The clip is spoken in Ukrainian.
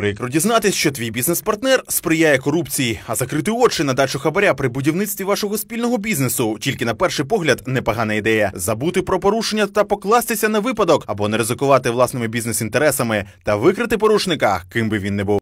Прикро дізнатись, що твій бізнес-партнер сприяє корупції, а закрити очі на дачу хабаря при будівництві вашого спільного бізнесу тільки на перший погляд непогана ідея. Забути про порушення та покластися на випадок або не ризикувати власними бізнес-інтересами та викрити порушника, ким би він не був.